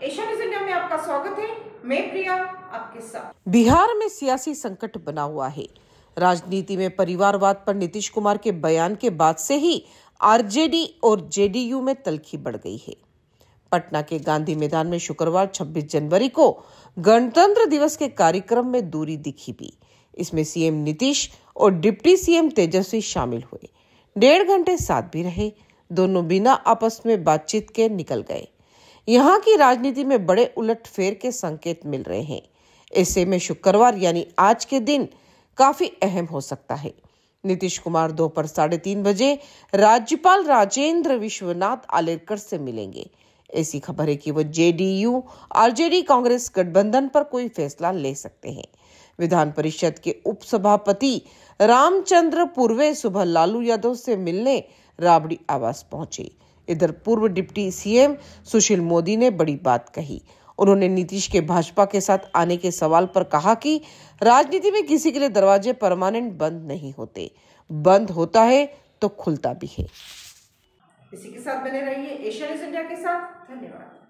में आपका स्वागत है मैं प्रिया आपके साथ बिहार में सियासी संकट बना हुआ है राजनीति में परिवारवाद पर नीतीश कुमार के बयान के बाद से ही आरजेडी और जेडीयू में तलखी बढ़ गई है पटना के गांधी मैदान में शुक्रवार 26 जनवरी को गणतंत्र दिवस के कार्यक्रम में दूरी दिखी भी इसमें सीएम नीतीश और डिप्टी सीएम तेजस्वी शामिल हुए डेढ़ घंटे साथ भी रहे दोनों बिना आपस में बातचीत के निकल गए यहाँ की राजनीति में बड़े उलटफेर के संकेत मिल रहे हैं ऐसे में शुक्रवार यानी आज के दिन काफी अहम हो सकता है नीतीश कुमार दोपहर साढ़े तीन बजे राज्यपाल राजेंद्र विश्वनाथ आलेरकर से मिलेंगे ऐसी खबर है कि वो जेडीयू आरजेडी कांग्रेस गठबंधन पर कोई फैसला ले सकते हैं विधान परिषद के उपसभापति रामचंद्र पूर्वे सुबह लालू यादव से मिलने राबड़ी आवास पहुंचे इधर पूर्व डिप्टी सीएम सुशील मोदी ने बड़ी बात कही उन्होंने नीतीश के भाजपा के साथ आने के सवाल पर कहा कि राजनीति में किसी के लिए दरवाजे परमानेंट बंद नहीं होते बंद होता है तो खुलता भी है इसी के साथ बने रहिए न्यूज इंडिया के साथ धन्यवाद